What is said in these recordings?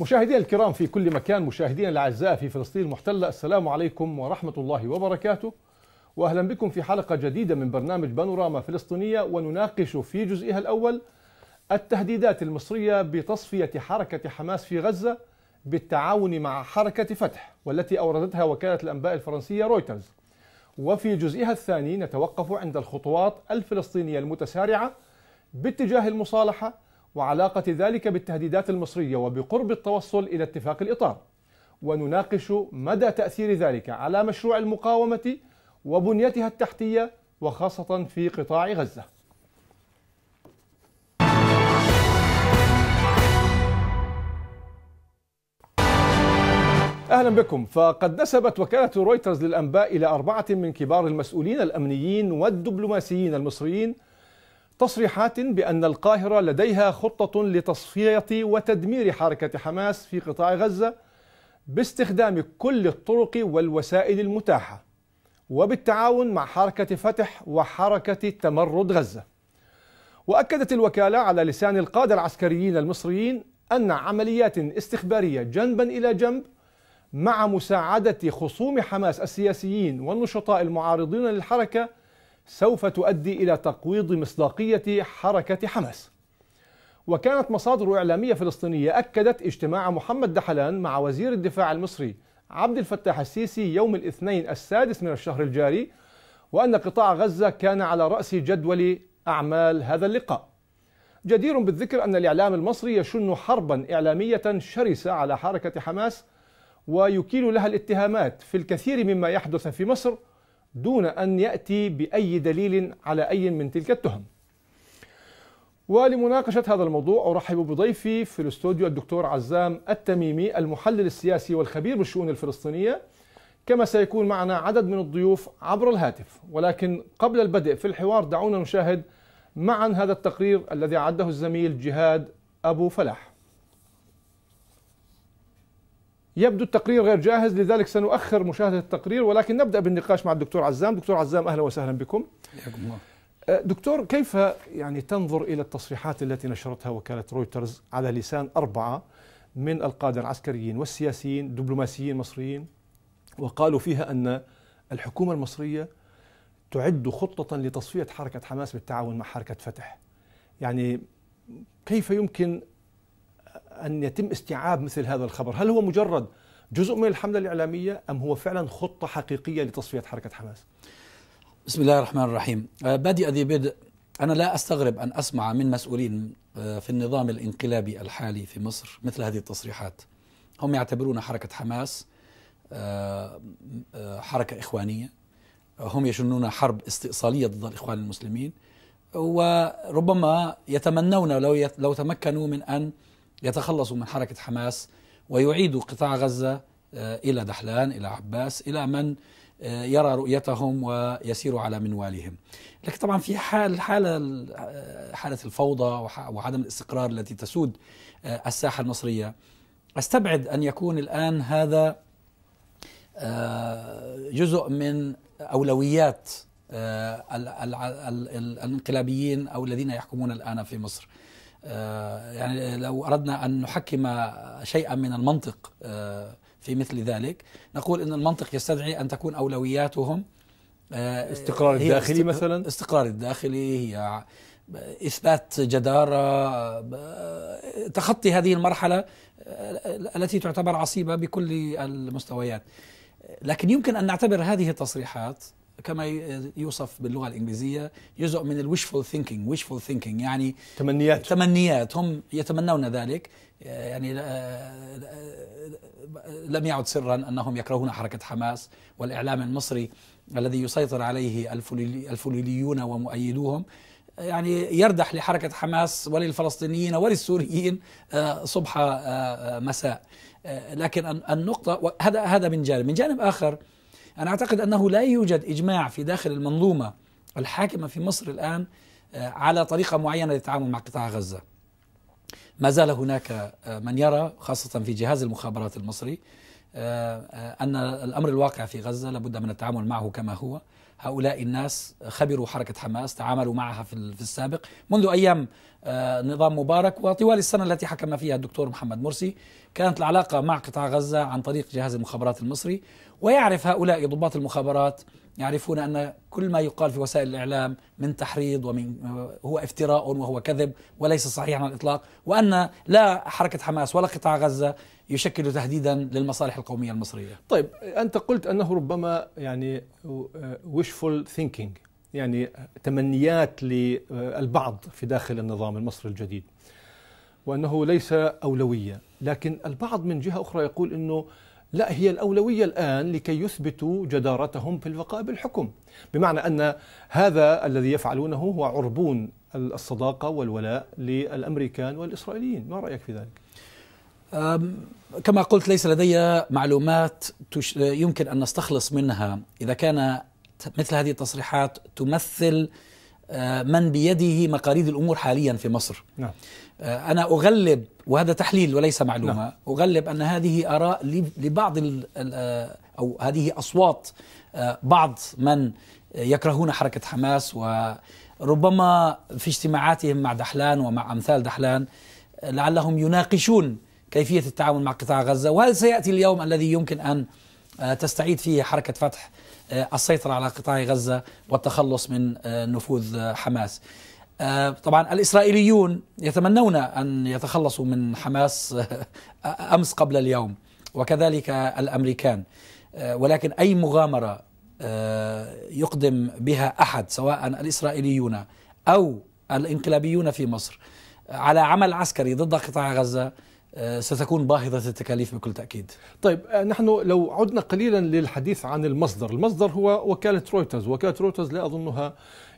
مشاهدينا الكرام في كل مكان مشاهدينا الاعزاء في فلسطين المحتله السلام عليكم ورحمه الله وبركاته واهلا بكم في حلقه جديده من برنامج بانوراما فلسطينيه ونناقش في جزئها الاول التهديدات المصريه بتصفيه حركه حماس في غزه بالتعاون مع حركه فتح والتي اوردتها وكاله الانباء الفرنسيه رويترز وفي جزئها الثاني نتوقف عند الخطوات الفلسطينيه المتسارعه باتجاه المصالحه وعلاقة ذلك بالتهديدات المصرية وبقرب التوصل إلى اتفاق الإطار ونناقش مدى تأثير ذلك على مشروع المقاومة وبنيتها التحتية وخاصة في قطاع غزة اهلا بكم فقد نسبت وكاله رويترز للانباء الى اربعه من كبار المسؤولين الامنيين والدبلوماسيين المصريين تصريحات بأن القاهرة لديها خطة لتصفية وتدمير حركة حماس في قطاع غزة باستخدام كل الطرق والوسائل المتاحة وبالتعاون مع حركة فتح وحركة تمرد غزة وأكدت الوكالة على لسان القادة العسكريين المصريين أن عمليات استخبارية جنبا إلى جنب مع مساعدة خصوم حماس السياسيين والنشطاء المعارضين للحركة سوف تؤدي إلى تقويض مصداقية حركة حماس وكانت مصادر إعلامية فلسطينية أكدت اجتماع محمد دحلان مع وزير الدفاع المصري عبد الفتاح السيسي يوم الاثنين السادس من الشهر الجاري وأن قطاع غزة كان على رأس جدول أعمال هذا اللقاء جدير بالذكر أن الإعلام المصري يشن حربا إعلامية شرسة على حركة حماس ويكيل لها الاتهامات في الكثير مما يحدث في مصر دون أن يأتي بأي دليل على أي من تلك التهم ولمناقشة هذا الموضوع أرحب بضيفي في الاستوديو الدكتور عزام التميمي المحلل السياسي والخبير بالشؤون الفلسطينية كما سيكون معنا عدد من الضيوف عبر الهاتف ولكن قبل البدء في الحوار دعونا نشاهد معا هذا التقرير الذي عده الزميل جهاد أبو فلاح يبدو التقرير غير جاهز لذلك سنؤخر مشاهدة التقرير ولكن نبدأ بالنقاش مع الدكتور عزام دكتور عزام أهلا وسهلا بكم الله أه، دكتور كيف يعني تنظر إلى التصريحات التي نشرتها وكالة رويترز على لسان أربعة من القادة العسكريين والسياسيين دبلوماسيين مصريين وقالوا فيها أن الحكومة المصرية تعد خطة لتصفية حركة حماس بالتعاون مع حركة فتح يعني كيف يمكن أن يتم استيعاب مثل هذا الخبر هل هو مجرد جزء من الحملة الإعلامية أم هو فعلا خطة حقيقية لتصفية حركة حماس بسم الله الرحمن الرحيم آه، بادئ ذي بدء أنا لا أستغرب أن أسمع من مسؤولين آه، في النظام الانقلابي الحالي في مصر مثل هذه التصريحات هم يعتبرون حركة حماس آه، حركة إخوانية هم يشنون حرب استئصالية ضد الإخوان المسلمين وربما يتمنون لو لو تمكنوا من أن يتخلصوا من حركة حماس ويعيدوا قطاع غزة آه، إلى دحلان إلى عباس إلى من آه، يرى رؤيتهم ويسير على منوالهم لكن طبعا في حال حالة, آه، حالة الفوضى وعدم الاستقرار التي تسود الساحة المصرية أستبعد أن يكون الآن هذا جزء من أولويات الانقلابيين أو الذين يحكمون الآن في مصر آه، يعني لو أردنا أن نحكم شيئا من المنطق آه، في مثل ذلك نقول أن المنطق يستدعي أن تكون أولوياتهم آه، استقرار الداخلي مثلا استقرار الداخلي هي إثبات جدارة تخطي هذه المرحلة التي تعتبر عصيبة بكل المستويات لكن يمكن أن نعتبر هذه التصريحات كما يوصف باللغه الانجليزيه جزء من الوشفول ثينكينج وشفول ثينكينج يعني تمنيات تمنيات هم يتمنون ذلك يعني آه، آه، لم يعد سرا انهم يكرهون حركه حماس والاعلام المصري الذي يسيطر عليه الفلوليون ومؤيدوهم يعني يردح لحركة حماس وللفلسطينيين وللسوريين آه، صبح مساء لكن النقطة هذا هذا من جانب من جانب آخر أنا أعتقد أنه لا يوجد إجماع في داخل المنظومة الحاكمة في مصر الآن آه، على طريقة معينة للتعامل مع قطاع غزة ما زال هناك آه، من يرى خاصة في جهاز المخابرات المصري آه، آه، أن الأمر الواقع في غزة لابد من التعامل معه كما هو هؤلاء الناس خبروا حركة حماس تعاملوا معها في السابق منذ أيام آه، نظام مبارك وطوال السنة التي حكم فيها الدكتور محمد مرسي كانت العلاقة مع قطاع غزة عن طريق جهاز المخابرات المصري ويعرف هؤلاء ضباط المخابرات يعرفون أن كل ما يقال في وسائل الإعلام من تحريض ومن هو افتراء وهو كذب وليس صحيح على الإطلاق وأن لا حركة حماس ولا قطاع غزة يشكل تهديدا للمصالح القومية المصرية طيب أنت قلت أنه ربما يعني wishful thinking يعني تمنيات للبعض في داخل النظام المصري الجديد وأنه ليس أولوية لكن البعض من جهة أخرى يقول أنه لا هي الأولوية الآن لكي يثبتوا جدارتهم في البقاء بالحكم بمعنى أن هذا الذي يفعلونه هو عربون الصداقة والولاء للأمريكان والإسرائيليين ما رأيك في ذلك؟ كما قلت ليس لدي معلومات يمكن أن نستخلص منها إذا كان مثل هذه التصريحات تمثل أه، من بيده مقاليد الأمور حاليا في مصر نعم. أه، أنا أغلب وهذا تحليل وليس معلومة نعم. أغلب أن هذه آراء لبعض أه، أو هذه أصوات بعض من يكرهون حركة حماس وربما في اجتماعاتهم مع دحلان ومع أمثال دحلان لعلهم يناقشون كيفية التعامل مع قطاع غزة وهل سيأتي اليوم الذي يمكن أن آه، تستعيد فيه حركة فتح آه، السيطرة على قطاع غزة والتخلص من آه، نفوذ حماس طبعا الإسرائيليون يتمنون أن يتخلصوا من حماس أمس قبل اليوم وكذلك الأمريكان ولكن أي مغامرة يقدم بها أحد سواء الإسرائيليون أو الانقلابيون في مصر على عمل عسكري ضد قطاع غزة آه، ستكون باهظة التكاليف بكل تأكيد طيب آه، نحن لو عدنا قليلا للحديث عن المصدر المصدر هو وكالة رويترز وكالة رويترز لا أظنها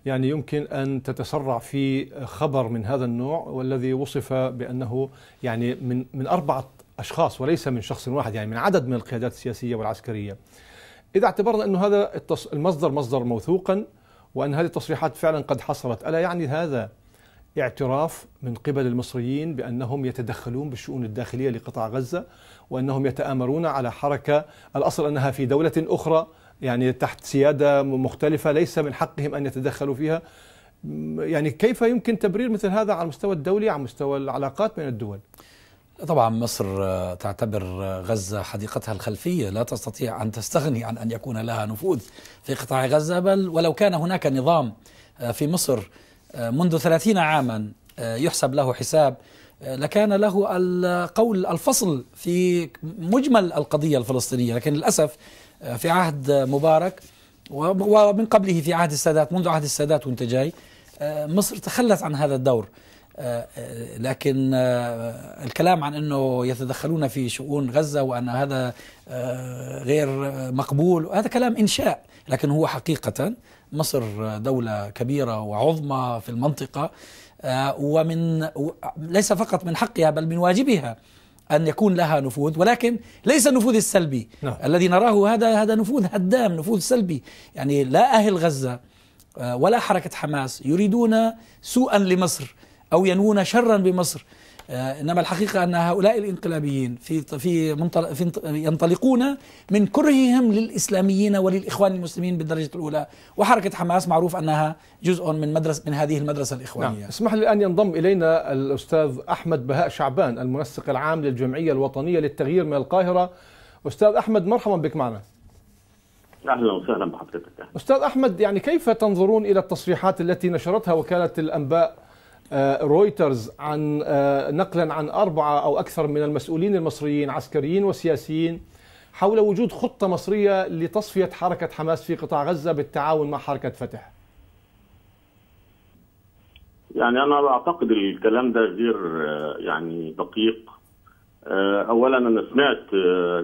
يعني يمكن أن تتسرع في خبر من هذا النوع والذي وصف بأنه يعني من, من أربعة أشخاص وليس من شخص واحد يعني من عدد من القيادات السياسية والعسكرية إذا اعتبرنا أن هذا المصدر مصدر موثوقا وأن هذه التصريحات فعلا قد حصلت ألا يعني هذا اعتراف من قبل المصريين بانهم يتدخلون بالشؤون الداخليه لقطاع غزه وانهم يتامرون على حركه الاصل انها في دوله اخرى يعني تحت سياده مختلفه ليس من حقهم ان يتدخلوا فيها يعني كيف يمكن تبرير مثل هذا على المستوى الدولي على مستوى العلاقات بين الدول طبعا مصر تعتبر غزة حديقتها الخلفية لا تستطيع أن تستغني عن أن يكون لها نفوذ في قطاع غزة بل ولو كان هناك نظام في مصر آه، منذ ثلاثين عاما آه، يحسب له حساب آه، لكان له القول الفصل في مجمل القضية الفلسطينية لكن للأسف في عهد مبارك ومن قبله في عهد السادات منذ عهد السادات وانت جاي مصر تخلت عن هذا الدور لكن الكلام عن انه يتدخلون في شؤون غزه وان هذا غير مقبول هذا كلام انشاء لكن هو حقيقه مصر دولة كبيرة وعظمى في المنطقة آه، ومن ليس فقط من حقها بل من واجبها أن يكون لها نفوذ ولكن ليس النفوذ السلبي لا. نعم. الذي نراه هذا هذا نفوذ هدام نفوذ سلبي يعني لا أهل غزة آه، ولا حركة حماس يريدون سوءا لمصر أو ينوون شرا بمصر آه، انما الحقيقه ان هؤلاء الانقلابيين في في, ينطلقون من كرههم للاسلاميين وللاخوان المسلمين بالدرجه الاولى وحركه حماس معروف انها جزء من مدرسه من هذه المدرسه الاخوانيه نعم. اسمح لي الان ينضم الينا الاستاذ احمد بهاء شعبان المنسق العام للجمعيه الوطنيه للتغيير من القاهره استاذ احمد مرحبا بك معنا اهلا وسهلا بحضرتك استاذ احمد يعني كيف تنظرون الى التصريحات التي نشرتها وكاله الانباء رويترز آه، عن آه، نقلا عن أربعة أو أكثر من المسؤولين المصريين عسكريين وسياسيين حول وجود خطة مصرية لتصفية حركة حماس في قطاع غزة بالتعاون مع حركة فتح يعني أنا أعتقد الكلام ده غير آه، يعني دقيق أولا أنا سمعت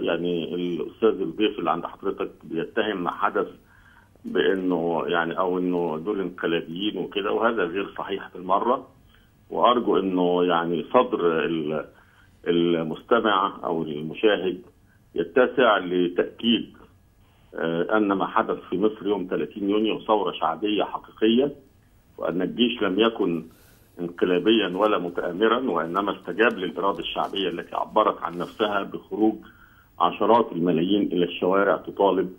يعني الأستاذ الضيف اللي عند حضرتك بيتهم ما حدث بانه يعني او انه دول انقلابيين وكده وهذا غير صحيح بالمره وارجو انه يعني صدر المستمع او المشاهد يتسع لتاكيد آه، ان ما حدث في مصر يوم 30 يونيو ثوره شعبيه حقيقيه وان الجيش لم يكن انقلابيا ولا متآمرا وإنما استجاب للإرادة الشعبية التي عبرت عن نفسها بخروج عشرات الملايين إلى الشوارع تطالب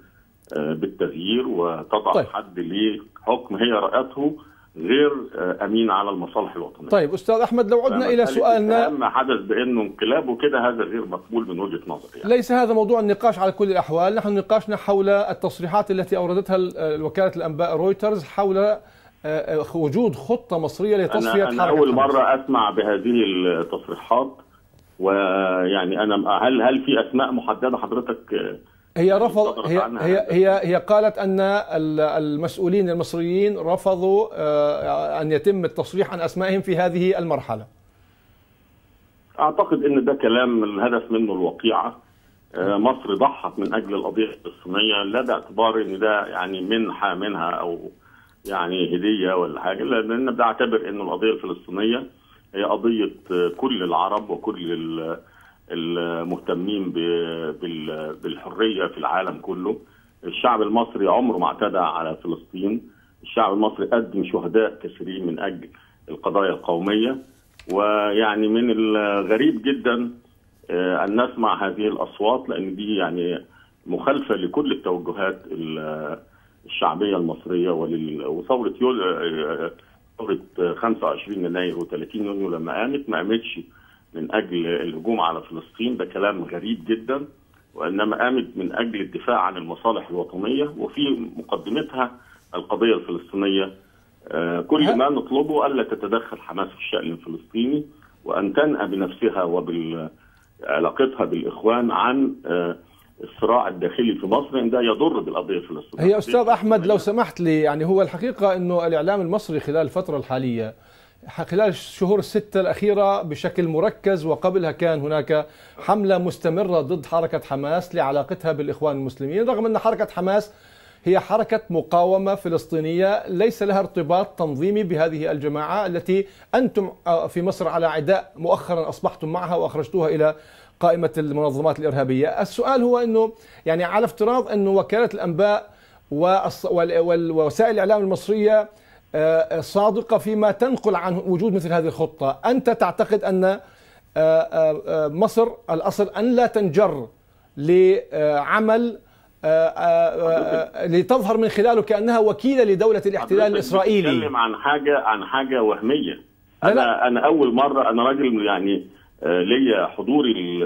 آه، بالتغيير وتضع طيب. حد لحكم هي رأته غير آه، امين على المصالح الوطنيه. طيب استاذ احمد لو عدنا الى سؤالنا ما حدث بانه انقلاب وكده هذا غير مقبول من وجهه نظري يعني. ليس هذا موضوع النقاش على كل الاحوال، نحن نقاشنا حول التصريحات التي اوردتها وكاله الانباء رويترز حول آه، وجود خطه مصريه لتصفيه أنا, أنا اول مره حمص. اسمع بهذه التصريحات ويعني انا هل هل في اسماء محدده حضرتك هي رفض هي هي, يعني. هي هي قالت ان المسؤولين المصريين رفضوا آه، ان يتم التصريح عن اسمائهم في هذه المرحله. اعتقد ان ده كلام الهدف منه الوقيعه آه، مصر ضحت من اجل القضيه الفلسطينيه لدى اعتبار ان ده يعني منحه منها او يعني هديه ولا حاجه لان بعتبر ان القضيه الفلسطينيه هي قضيه آه، كل العرب وكل المهتمين بالحريه في العالم كله الشعب المصري عمره ما اعتدى على فلسطين الشعب المصري قدم شهداء كثيرين من اجل القضايا القوميه ويعني من الغريب جدا آه، ان نسمع هذه الاصوات لان دي يعني مخالفه لكل التوجهات الشعبيه المصريه وثوره آه، آه، ثوره 25 يناير و30 يونيو لما قامت ما قامتش من اجل الهجوم على فلسطين ده كلام غريب جدا وانما قامت من اجل الدفاع عن المصالح الوطنيه وفي مقدمتها القضيه الفلسطينيه آه، كل ما نطلبه الا تتدخل حماس في الشان الفلسطيني وان تنأى بنفسها وبعلاقتها آه، بالاخوان عن آه، الصراع الداخلي في مصر ان ده يضر بالقضيه الفلسطينيه. هي استاذ احمد لو سمحت لي يعني هو الحقيقه انه الاعلام المصري خلال الفتره الحاليه خلال الشهور الستة الأخيرة بشكل مركز وقبلها كان هناك حملة مستمرة ضد حركة حماس لعلاقتها بالإخوان المسلمين رغم أن حركة حماس هي حركة مقاومة فلسطينية ليس لها ارتباط تنظيمي بهذه الجماعة التي أنتم آه، في مصر على عداء مؤخرا أصبحتم معها وأخرجتوها إلى قائمة المنظمات الإرهابية السؤال هو أنه يعني على افتراض أنه وكالة الأنباء ووسائل الإعلام المصرية آه، آه، صادقه فيما تنقل عن وجود مثل هذه الخطه، انت تعتقد ان آه، مصر الاصل ان لا تنجر لعمل لتظهر من خلاله كانها وكيله لدوله الاحتلال الاسرائيلي. نتكلم عن حاجه عن حاجه وهميه. انا انا اول مره انا راجل يعني ليا حضوري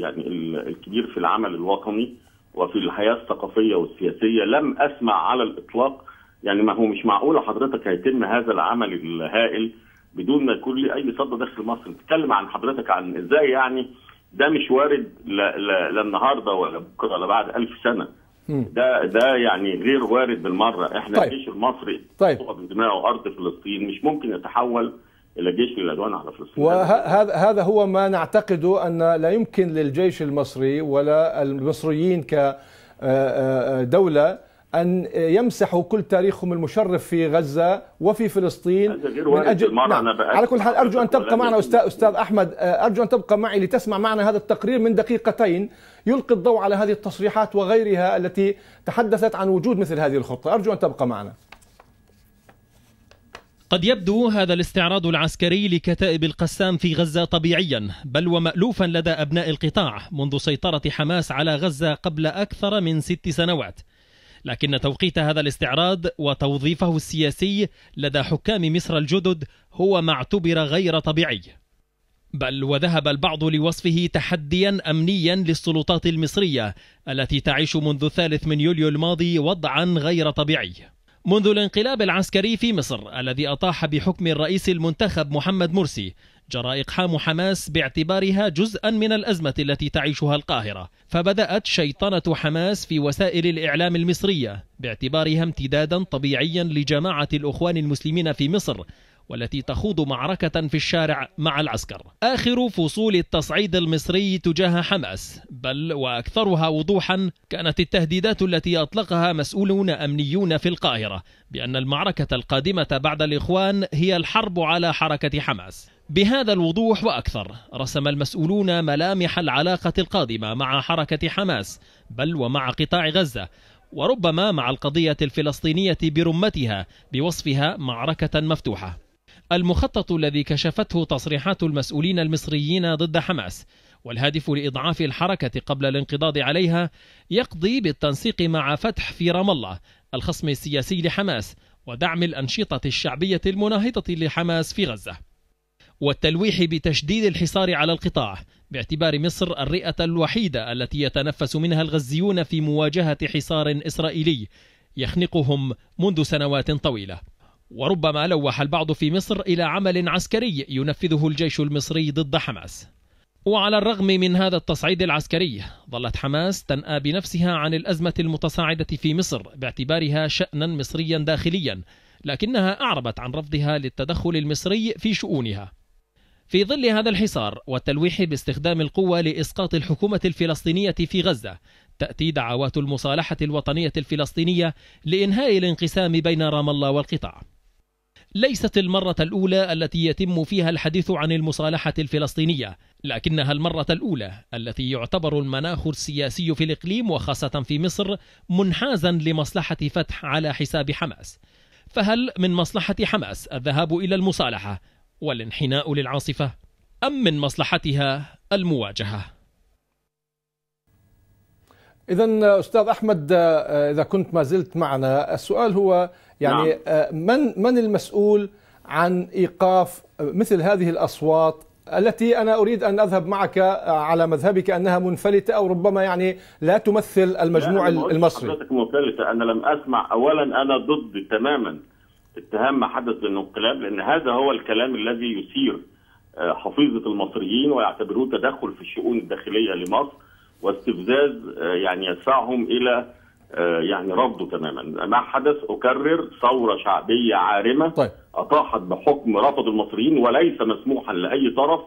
يعني الكبير في العمل الوطني وفي الحياه الثقافيه والسياسيه لم اسمع على الاطلاق يعني ما هو مش معقوله حضرتك هيتم هذا العمل الهائل بدون ما يكون لي اي صدى داخل مصر بتتكلم عن حضرتك عن ازاي يعني ده مش وارد لا, لا, النهارده ولا بكره ولا بعد ألف سنه ده ده يعني غير وارد بالمره احنا طيب. الجيش المصري طيب بدماءه ارض فلسطين مش ممكن يتحول الى جيش للعدوان على فلسطين وهذا هذا هو ما نعتقده ان لا يمكن للجيش المصري ولا المصريين ك آه، آه، آه، دولة أن يمسحوا كل تاريخهم المشرف في غزة وفي فلسطين من أجل نعم. على كل حال أرجو أن تبقى معنا أستاذ, أستاذ أحمد أرجو أن تبقى معي لتسمع معنا هذا التقرير من دقيقتين يلقي الضوء على هذه التصريحات وغيرها التي تحدثت عن وجود مثل هذه الخطة أرجو أن تبقى معنا قد يبدو هذا الاستعراض العسكري لكتائب القسام في غزة طبيعيا بل ومألوفا لدى أبناء القطاع منذ سيطرة حماس على غزة قبل أكثر من ست سنوات لكن توقيت هذا الاستعراض وتوظيفه السياسي لدى حكام مصر الجدد هو ما اعتبر غير طبيعي بل وذهب البعض لوصفه تحديا امنيا للسلطات المصريه التي تعيش منذ الثالث من يوليو الماضي وضعا غير طبيعي منذ الانقلاب العسكري في مصر الذي اطاح بحكم الرئيس المنتخب محمد مرسي جرى إقحام حماس باعتبارها جزءا من الأزمة التي تعيشها القاهرة فبدأت شيطنة حماس في وسائل الإعلام المصرية باعتبارها امتدادا طبيعيا لجماعة الأخوان المسلمين في مصر والتي تخوض معركة في الشارع مع العسكر آخر فصول التصعيد المصري تجاه حماس بل وأكثرها وضوحا كانت التهديدات التي أطلقها مسؤولون أمنيون في القاهرة بأن المعركة القادمة بعد الإخوان هي الحرب على حركة حماس بهذا الوضوح وأكثر رسم المسؤولون ملامح العلاقة القادمة مع حركة حماس بل ومع قطاع غزة وربما مع القضية الفلسطينية برمتها بوصفها معركة مفتوحة المخطط الذي كشفته تصريحات المسؤولين المصريين ضد حماس والهدف لإضعاف الحركة قبل الانقضاض عليها يقضي بالتنسيق مع فتح في رام الله الخصم السياسي لحماس ودعم الأنشطة الشعبية المناهضة لحماس في غزة والتلويح بتشديد الحصار على القطاع باعتبار مصر الرئة الوحيدة التي يتنفس منها الغزيون في مواجهة حصار إسرائيلي يخنقهم منذ سنوات طويلة وربما لوح البعض في مصر إلى عمل عسكري ينفذه الجيش المصري ضد حماس وعلى الرغم من هذا التصعيد العسكري ظلت حماس تنأى بنفسها عن الأزمة المتصاعدة في مصر باعتبارها شأنا مصريا داخليا لكنها أعربت عن رفضها للتدخل المصري في شؤونها في ظل هذا الحصار والتلويح باستخدام القوة لإسقاط الحكومة الفلسطينية في غزة تأتي دعوات المصالحة الوطنية الفلسطينية لإنهاء الانقسام بين رام الله والقطاع ليست المرة الأولى التي يتم فيها الحديث عن المصالحة الفلسطينية لكنها المرة الأولى التي يعتبر المناخ السياسي في الإقليم وخاصة في مصر منحازا لمصلحة فتح على حساب حماس فهل من مصلحة حماس الذهاب إلى المصالحة والانحناء للعاصفة أم من مصلحتها المواجهة؟ إذا أستاذ أحمد آه، إذا كنت ما زلت معنا السؤال هو يعني نعم. آه، من من المسؤول عن إيقاف مثل هذه الأصوات التي أنا أريد أن أذهب معك آه، على مذهبك أنها منفلتة أو ربما يعني لا تمثل المجموع لا المصري حضرتك منفلتة أنا لم أسمع أولا أنا ضد تماما اتهام ما حدث للانقلاب لان هذا هو الكلام الذي يثير آه، حفيظه المصريين ويعتبروه تدخل في الشؤون الداخليه لمصر واستفزاز آه، يعني يدفعهم الى آه، يعني رفضه تماما ما حدث اكرر ثوره شعبيه عارمه طيب. اطاحت بحكم رفض المصريين وليس مسموحا لاي طرف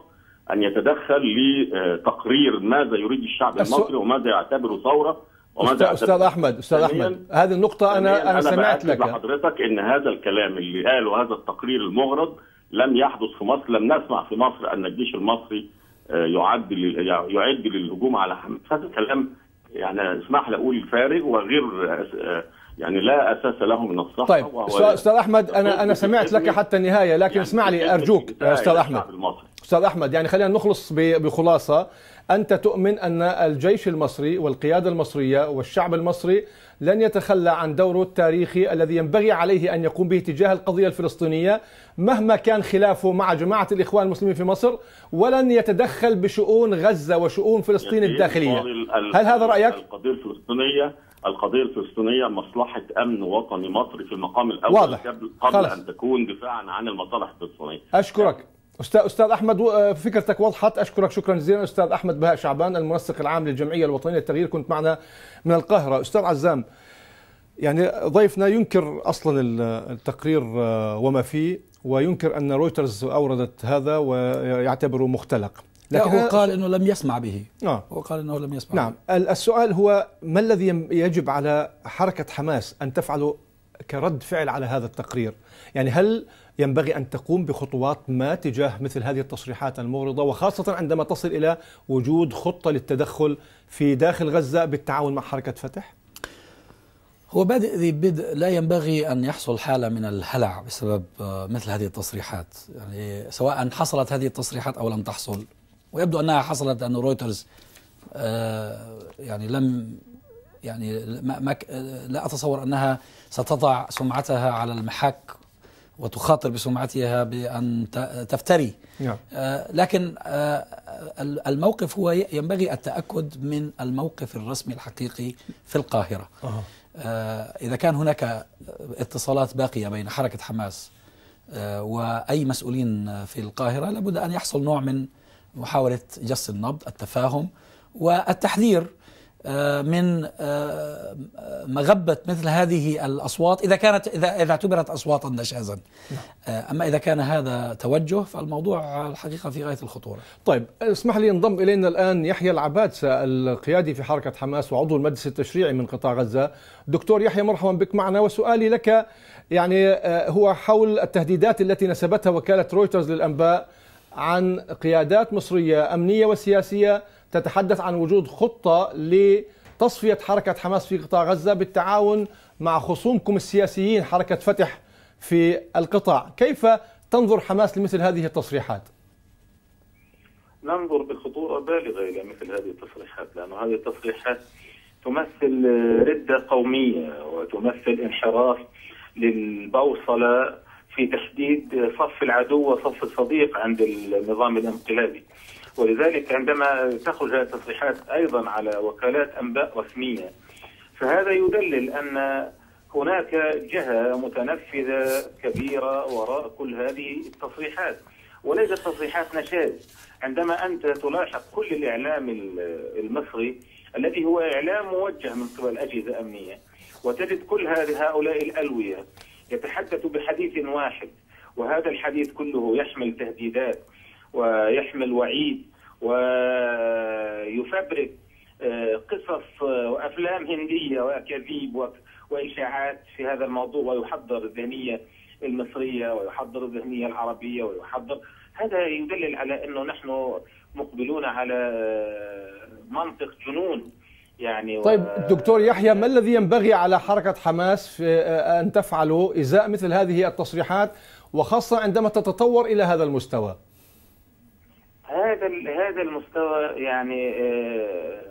ان يتدخل لتقرير ماذا يريد الشعب السؤال. المصري وماذا يعتبره ثوره أستاذ, استاذ احمد استاذ احمد هذه النقطه انا انا سمعت لك لحضرتك ان هذا الكلام اللي قاله هذا التقرير المغرض لم يحدث في مصر لم نسمع في مصر ان الجيش المصري آه، يعد يعد للهجوم على حماس هذا الكلام يعني اسمح لي اقول فارغ وغير آه، يعني لا اساس له من الصحه طيب استاذ احمد انا انا سمعت لك حتى النهايه لكن يعني اسمع لي ارجوك استاذ احمد استاذ احمد يعني خلينا نخلص بخلاصه أنت تؤمن أن الجيش المصري والقيادة المصرية والشعب المصري لن يتخلى عن دوره التاريخي الذي ينبغي عليه أن يقوم به تجاه القضية الفلسطينية مهما كان خلافه مع جماعة الإخوان المسلمين في مصر ولن يتدخل بشؤون غزة وشؤون فلسطين الداخلية هل هذا رأيك؟ القضية الفلسطينية القضية الفلسطينية مصلحة أمن وطني مصري في المقام الأول واضح. قبل, قبل أن تكون دفاعا عن المصالح الفلسطينية أشكرك استاذ استاذ احمد آه، فكرتك وضحت اشكرك شكرا جزيلا استاذ احمد بهاء شعبان المنسق العام للجمعيه الوطنيه للتغيير كنت معنا من القاهره استاذ عزام يعني ضيفنا ينكر اصلا التقرير آه، وما فيه وينكر ان رويترز اوردت هذا ويعتبره مختلق لكن هو قال انه لم يسمع به آه. هو قال انه لم يسمع نعم به. السؤال هو ما الذي يجب على حركه حماس ان تفعله كرد فعل على هذا التقرير يعني هل ينبغي أن تقوم بخطوات ما تجاه مثل هذه التصريحات المغرضة وخاصة عندما تصل إلى وجود خطة للتدخل في داخل غزة بالتعاون مع حركة فتح؟ هو بادئ ذي بدء لا ينبغي أن يحصل حالة من الهلع بسبب آه، مثل هذه التصريحات يعني سواء حصلت هذه التصريحات أو لم تحصل ويبدو أنها حصلت أن رويترز آه، يعني لم يعني ما لا أتصور أنها ستضع سمعتها على المحك وتخاطر بسمعتها بأن تفتري yeah. نعم. آه، لكن آه، الموقف هو ينبغي التأكد من الموقف الرسمي الحقيقي في القاهرة آه، إذا كان هناك اتصالات باقية بين حركة حماس وأي مسؤولين في القاهرة لابد أن يحصل نوع من محاولة جس النبض التفاهم والتحذير آه، من آه، مغبة مثل هذه الأصوات إذا كانت إذا إذا اعتبرت أصواتا نشازا نعم. آه، أما إذا كان هذا توجه فالموضوع الحقيقة في غاية الخطورة طيب اسمح لي انضم إلينا الآن يحيى العبادسة القيادي في حركة حماس وعضو المجلس التشريعي من قطاع غزة دكتور يحيى مرحبا بك معنا وسؤالي لك يعني هو حول التهديدات التي نسبتها وكالة رويترز للأنباء عن قيادات مصرية أمنية وسياسية تتحدث عن وجود خطة لتصفية حركة حماس في قطاع غزة بالتعاون مع خصومكم السياسيين حركة فتح في القطاع كيف تنظر حماس لمثل هذه التصريحات؟ ننظر بخطورة بالغة إلى مثل هذه التصريحات لأن هذه التصريحات تمثل ردة قومية وتمثل انحراف للبوصلة في تحديد صف العدو وصف الصديق عند النظام الانقلابي ولذلك عندما تخرج تصريحات أيضا على وكالات أنباء رسمية فهذا يدلل أن هناك جهة متنفذة كبيرة وراء كل هذه التصريحات وليست تصريحات نشاز عندما أنت تلاحق كل الإعلام المصري الذي هو إعلام موجه من قبل أجهزة أمنية وتجد كل هذه هؤلاء الألوية يتحدث بحديث واحد وهذا الحديث كله يحمل تهديدات ويحمل وعيد ويفبرك آه، قصص آه، وافلام هنديه واكاذيب واشاعات في هذا الموضوع ويحضر الذهنيه المصريه ويحضر الذهنيه العربيه ويحضر هذا يدلل على انه نحن مقبلون على آه، منطق جنون يعني طيب و... دكتور يحيى ما الذي ينبغي على حركه حماس في ان تفعله ازاء مثل هذه التصريحات وخاصه عندما تتطور الى هذا المستوى؟ هذا هذا المستوى يعني آه،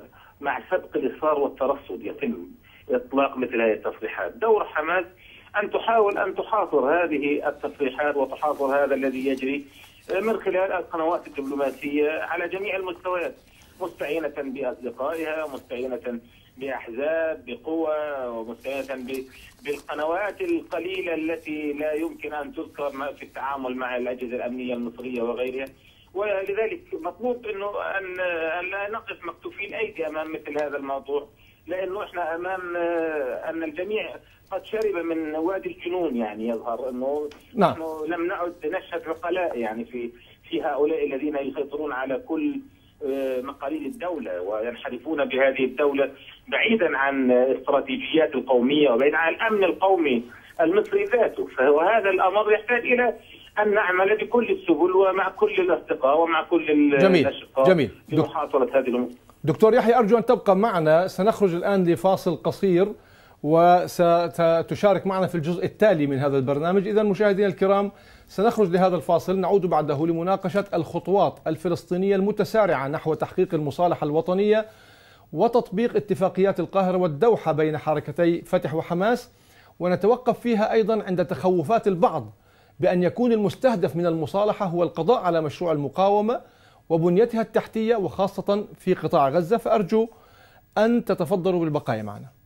مع سبق الاصرار والترصد يتم اطلاق مثل هذه التصريحات، دور حماس ان تحاول ان تحاصر هذه التصريحات وتحاصر هذا الذي يجري آه، من خلال القنوات الدبلوماسيه على جميع المستويات، مستعينه باصدقائها، مستعينه باحزاب، بقوى، ومستعينه بالقنوات القليله التي لا يمكن ان تذكر في التعامل مع الاجهزه الامنيه المصريه وغيرها. ولذلك مطلوب انه ان لا نقف مكتوفي الايدي امام مثل هذا الموضوع لانه احنا امام ان الجميع قد شرب من وادي الجنون يعني يظهر انه نعم. لم نعد نشهد عقلاء يعني في في هؤلاء الذين يسيطرون على كل آه، مقاليد الدولة وينحرفون بهذه الدولة بعيدا عن استراتيجيات القومية وبعيدا عن الأمن القومي المصري ذاته وهذا الأمر يحتاج إلى أن نعمل بكل السبل ومع كل الأصدقاء ومع كل جميل الأشقاء جميل في محاصرة هذه الأمور دكتور يحيى أرجو أن تبقى معنا سنخرج الآن لفاصل قصير وستشارك معنا في الجزء التالي من هذا البرنامج إذا مشاهدينا الكرام سنخرج لهذا الفاصل نعود بعده لمناقشة الخطوات الفلسطينية المتسارعة نحو تحقيق المصالحة الوطنية وتطبيق اتفاقيات القاهرة والدوحة بين حركتي فتح وحماس ونتوقف فيها أيضا عند تخوفات البعض بأن يكون المستهدف من المصالحة هو القضاء على مشروع المقاومة وبنيتها التحتية وخاصة في قطاع غزة فأرجو أن تتفضلوا بالبقاء معنا